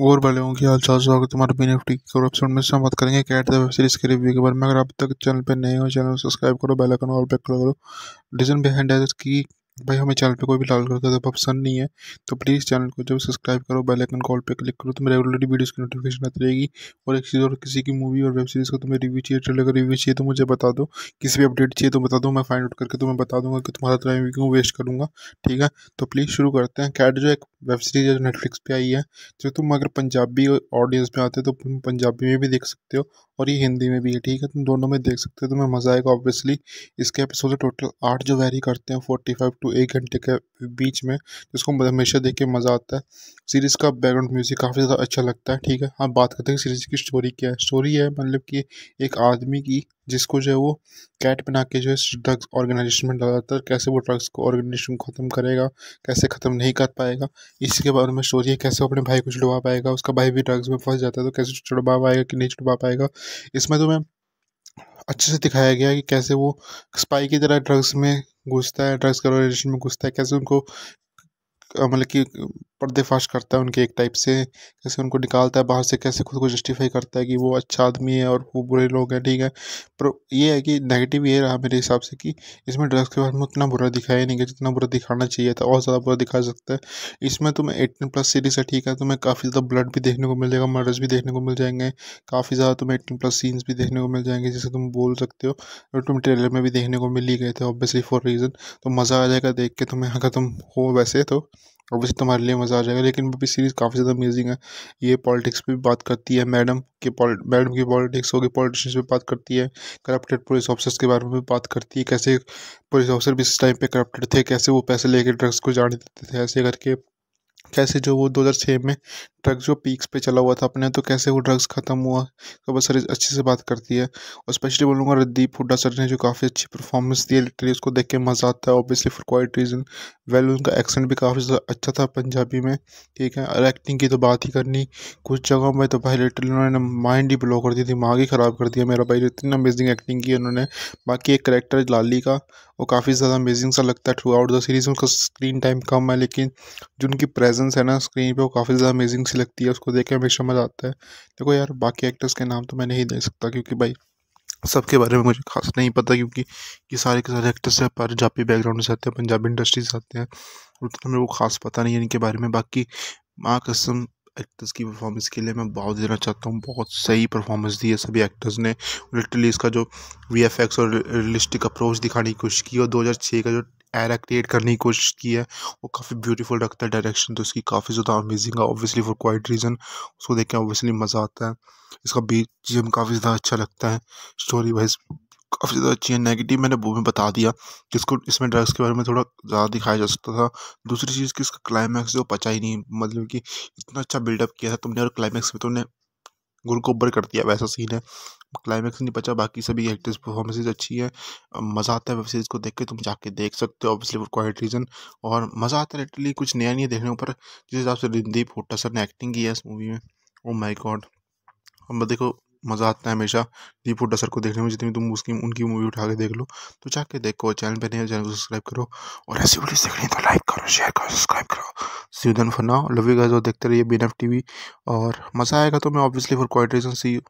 और भले लोगों की हालचाल चाल स्वागत तुम्हारे बी निफ्टी और एपिसोड में से बात करेंगे कैट द वेब सीरीज के रिव्यू के बारे में अगर अब तक चैनल पर नए हो चैनल को सब्सक्राइब करो बेल आइकन और पे क्लिक करो रीजन बिहाइंड है कि भाई हमें चैनल पे कोई भी लाल कलर का दबा पसंद नहीं है तो प्लीज़ चैनल को जब सब्सक्राइब करो बेल आइकन कॉल पे क्लिक करो तो मेरे ऑलरेडी वीडियोस की नोटिफिकेशन आती रहेगी और एक चीज़ और किसी की मूवी और वेब सीरीज़ का तुम्हें रिव्यू चाहिए ट्रेलर का रिव्यू चाहिए तो मुझे बता दो किसी भी अपडेट चाहिए तो बता दो मैं फाइंड आउट करके तुम्हें बता दूंगा कि तुम्हारा टाइम क्यों वेस्ट करूँगा ठीक है तो प्लीज़ शुरू करते हैं कैट जो एक वेब सीरीज़ है नेटफ्लिक्स पर आई है जो तो तुम अगर पंजाबी ऑडियंस में आते हो तो पंजाबी में भी देख सकते हो और ये हिंदी में भी है ठीक है तुम दोनों में देख सकते हो तुम्हें मज़ा आएगा ऑब्वियसली इसके एपिसोड टोटल आठ जो वैरी करते हैं फोर्टी फाइव टू एक घंटे के बीच में जिसको तो हमेशा देख के मज़ा आता है सीरीज़ का बैकग्राउंड म्यूज़िक काफ़ी ज़्यादा अच्छा लगता है ठीक है हम बात करते हैं सीरीज़ की स्टोरी क्या है स्टोरी है मतलब कि एक आदमी की जिसको जो है वो कैट बना के जो है ड्रग्स ऑर्गेनाइजेशन में डाला जाता है कैसे वो ड्रग्स को ऑर्गेनाइजेशन ख़त्म करेगा कैसे ख़त्म नहीं कर पाएगा इसके बारे में स्टोरी है कैसे वो अपने भाई को छुड़वा पाएगा उसका भाई भी ड्रग्स में फंस जाता है तो कैसे छुड़वा पाएगा कि नहीं छुड़वा पाएगा इसमें तो मैं अच्छे से दिखाया गया कि कैसे वो स्पाई की तरह ड्रग्स में घुसता है ड्रग्स का रिलेशन में घुसता है कैसे उनको मतलब कि पर्देफाश करता है उनके एक टाइप से कैसे उनको निकालता है बाहर से कैसे खुद को जस्टिफाई करता है कि वो अच्छा आदमी है और वो बुरे लोग हैं ठीक है पर ये है कि नेगेटिव ये रहा मेरे हिसाब से कि इसमें ड्रग्स के बारे में उतना बुरा दिखाया नहीं गया जितना बुरा दिखाना चाहिए था और ज़्यादा बुरा दिखा सकता है इसमें तुम्हें एटीन प्लस सीरीज़ है ठीक है तुम्हें काफ़ी ज़्यादा ब्लड भी देखने को मिल जाएगा मर्डर्स भी देखने को मिल जाएंगे काफ़ी ज़्यादा तुम्हें एटीन प्लस सीन्स भी देखने को मिल जाएंगे जैसे तुम बोल सकते हो तुम ट्रेलर में भी देखने को मिल ही गए थे ऑब्वियसली फॉर रीज़न तो मज़ा आ जाएगा देख के तुम्हें अगर तुम हो वैसे तो ऑब्वियसली तुम्हारे लिए मज़ा आ जाएगा लेकिन भी सीरीज़ काफ़ी ज़्यादा अमेजिंग है ये पॉलिटिक्स पे बात करती है मैडम के मैडम की पॉलिटिक्स होगी पॉलिटिशियंस पे बात करती है करप्टेड पुलिस ऑफिसर्स के बारे में भी बात करती है कैसे पुलिस ऑफिसर भी इस टाइम पे करप्टेड थे कैसे वो पैसे लेके ड्रग्स को जाने देते थे ऐसे करके कैसे जो वो दो हज़ार छः में ड्रग्स जो पीक्स पे चला हुआ था अपने तो कैसे वो ड्रग्स ख़त्म हुआ तो बस सर अच्छे से बात करती है और स्पेशली बोलूँगा रदीप हुड्डा सर ने जो काफ़ी अच्छी परफॉर्मेंस दी है लिटरी उसको देख के मज़ा आता है obviously for quite reason well उनका एक्सेंट भी काफ़ी अच्छा था पंजाबी में ठीक है और एक्टिंग की तो बात ही करनी कुछ जगहों में तो भाई लिटरली उन्होंने माइंड ही ब्लो कर दी दिमाग ही ख़राब कर दिया मेरा भाई इतनी अमेजिंग एक्टिंग की उन्होंने बाकी एक करेक्टर लाली का वो काफ़ी ज़्यादा अमेजिंग सा लगता है थ्रू आउट द सीरीज़ उसका स्क्रीन टाइम कम है लेकिन जो उनकी प्रेजेंस है ना स्क्रीन पे वो काफ़ी ज़्यादा अमेजिंग सी लगती है उसको देख के हमेशा मज़ा आता है देखो यार बाकी एक्टर्स के नाम तो मैं नहीं दे सकता क्योंकि भाई सबके बारे में मुझे खास नहीं पता क्योंकि ये सारे के सारे एक्टर्स हैं पंजाबी बैकग्राउंड से आते हैं पंजाबी इंडस्ट्री से आते हैं उतना मेरे को खास पता नहीं है इनके बारे में बाकी माँ कसम एक्टर्स की परफॉर्मेंस के लिए मैं बहुत देना चाहता हूँ बहुत सही परफॉर्मेंस दी है सभी एक्टर्स ने लिटरली इसका जो वी और रियलिस्टिक अप्रोच दिखाने की कोशिश की और छः का जो एरा क्रिएट करने की कोशिश की है वो काफ़ी ब्यूटीफुल रखता है डायरेक्शन तो इसकी काफ़ी ज़्यादा अमेजिंग है ऑब्वियसली फॉर क्वाइट रीज़न उसको देखें ऑब्वियसली मज़ा आता है इसका बीच काफ़ी ज़्यादा अच्छा लगता है स्टोरी वाइज काफ़ी ज़्यादा अच्छी है नेगेटिव मैंने वो में बता दिया कि इसको इसमें ड्रग्स के बारे में थोड़ा ज़्यादा दिखाया जा सकता था दूसरी चीज़ कि इसका क्लाइमैक्स जो पचा ही नहीं मतलब कि इतना अच्छा बिल्डअप किया था तुमने और क्लाइमैक्स में तुमने तो गुड़ गोबर कर दिया वैसा सीन है क्लाइमैक्स नहीं बचा बाकी सभी एक्टर्स परफॉर्मेंसेज अच्छी है मज़ा आता है वेब सीरीज़ को देख के तुम जाके देख सकते हो ऑब्वियसली फॉर क्वाइट रीज़न और मज़ा आता है लिटरली कुछ नया नहीं है देखने पर जिस हिसाब से रणदीप होटा सर ने एक्टिंग की है इस मूवी में ओ माई गॉड अब देखो मज़ा आता है हमेशा दीप हुड्डा सर को देखने में जितनी तुम उसकी उनकी मूवी उठा के देख लो तो जाके देखो चैनल पर नहीं चैनल को सब्सक्राइब करो और ऐसी वीडियोस देखनी तो लाइक करो शेयर करो सब्सक्राइब करो सीधन फना लव यू गाइस और देखते रहिए बी एफ टी वी और मज़ा आएगा तो मैं obviously for quite reason C